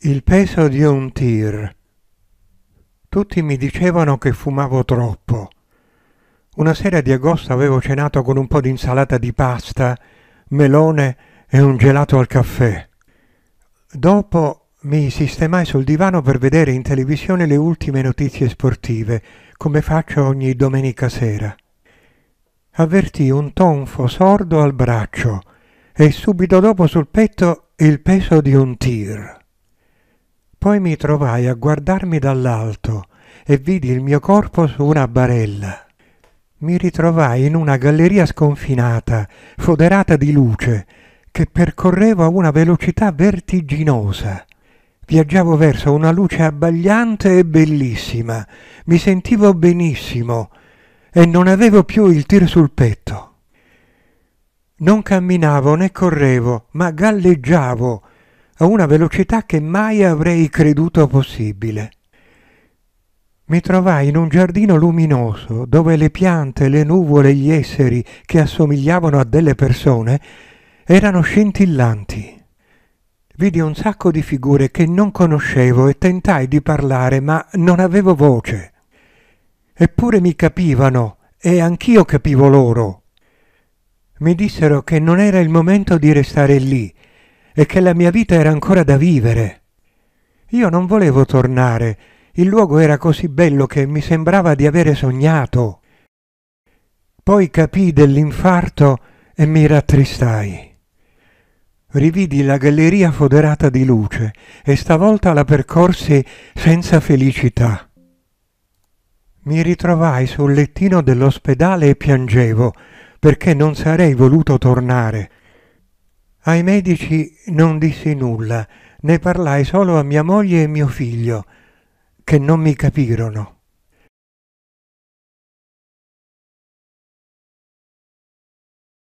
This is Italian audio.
Il peso di un tir. Tutti mi dicevano che fumavo troppo. Una sera di agosto avevo cenato con un po' di insalata di pasta, melone e un gelato al caffè. Dopo mi sistemai sul divano per vedere in televisione le ultime notizie sportive, come faccio ogni domenica sera. Avvertii un tonfo sordo al braccio e subito dopo sul petto il peso di un tir. Poi mi trovai a guardarmi dall'alto e vidi il mio corpo su una barella. Mi ritrovai in una galleria sconfinata, foderata di luce, che percorrevo a una velocità vertiginosa. Viaggiavo verso una luce abbagliante e bellissima, mi sentivo benissimo e non avevo più il tir sul petto. Non camminavo né correvo, ma galleggiavo a una velocità che mai avrei creduto possibile. Mi trovai in un giardino luminoso dove le piante, le nuvole, gli esseri che assomigliavano a delle persone erano scintillanti. Vidi un sacco di figure che non conoscevo e tentai di parlare, ma non avevo voce. Eppure mi capivano e anch'io capivo loro. Mi dissero che non era il momento di restare lì e che la mia vita era ancora da vivere. Io non volevo tornare, il luogo era così bello che mi sembrava di avere sognato. Poi capii dell'infarto e mi rattristai. Rividi la galleria foderata di luce e stavolta la percorsi senza felicità. Mi ritrovai sul lettino dell'ospedale e piangevo, perché non sarei voluto tornare ai medici non dissi nulla, ne parlai solo a mia moglie e mio figlio, che non mi capirono.